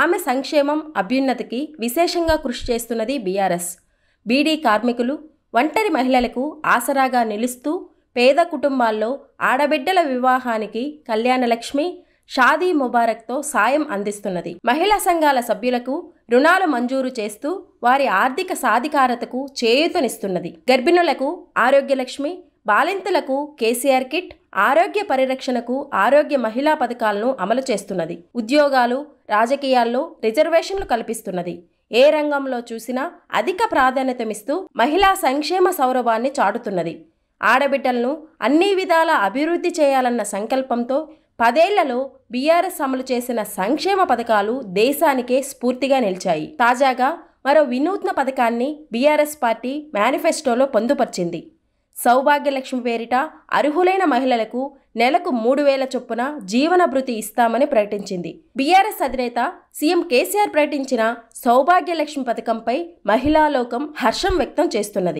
ఆమె సంక్షేమం అభ్యున్నతికి విశేషంగా కృషి చేస్తున్నది బీఆర్ఎస్ బీడీ కార్మికులు ఒంటరి మహిళలకు ఆసరాగా నిలుస్తూ పేద కుటుంబాల్లో ఆడబిడ్డల వివాహానికి కళ్యాణలక్ష్మి షాదీ ముబారక్తో సాయం అందిస్తున్నది మహిళా సంఘాల సభ్యులకు రుణాలు మంజూరు చేస్తూ వారి ఆర్థిక సాధికారతకు చేయూతనిస్తున్నది గర్భిణులకు ఆరోగ్యలక్ష్మి బాలింతలకు కేసీఆర్ కిట్ ఆరోగ్య పరిరక్షణకు ఆరోగ్య మహిళా పథకాలను అమలు చేస్తున్నది ఉద్యోగాలు రాజకీయాల్లో రిజర్వేషన్లు కల్పిస్తున్నది ఏ రంగంలో చూసినా అధిక ప్రాధాన్యతమిస్తూ మహిళా సంక్షేమ సౌరభాన్ని చాటుతున్నది ఆడబిడ్డలను అన్ని విధాల అభివృద్ధి చేయాలన్న సంకల్పంతో పదేళ్లలో బీఆర్ఎస్ అమలు చేసిన సంక్షేమ పథకాలు దేశానికే స్ఫూర్తిగా నిలిచాయి తాజాగా మరో వినూత్న పథకాన్ని బీఆర్ఎస్ పార్టీ మేనిఫెస్టోలో పొందుపర్చింది సౌభాగ్యలక్ష్మి పేరిట అర్హులైన మహిళలకు నెలకు మూడు వేల చొప్పున జీవనభృతి ఇస్తామని ప్రకటించింది బీఆర్ఎస్ అధినేత సీఎం కేసీఆర్ ప్రకటించిన సౌభాగ్యలక్ష్మి పథకంపై మహిళాలోకం హర్షం వ్యక్తం చేస్తున్నది